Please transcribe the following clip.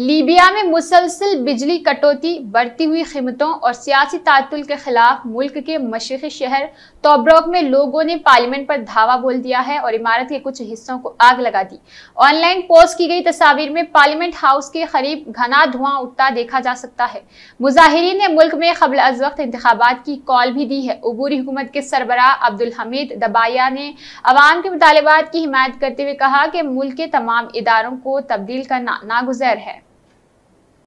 Libya में मुसलसल बिजली कटौती बढ़ती हुई कीमतों और सियासी तातुल के खिलाफ मुल्क के मशरक़ी शहर तोब्रोक में लोगों ने पार्लियामेंट पर धावा बोल दिया है और इमारत के कुछ हिस्सों को आग लगा दी ऑनलाइन पोस्ट की गई तस्वीर में पार्लियामेंट हाउस के करीब घना धुआं उठता देखा जा सकता है मुजाहरीन ने मुल्क में कबल अज वक्त इंतबात की कॉल भी दी है अबूरी हुकूमत के सरबरा अब्दुल हमीद दबाया ने आवाम के मुतालबात की हिमायत करते हुए कहा कि मुल्क के तमाम इदारों को तब्दील करना नागुजर है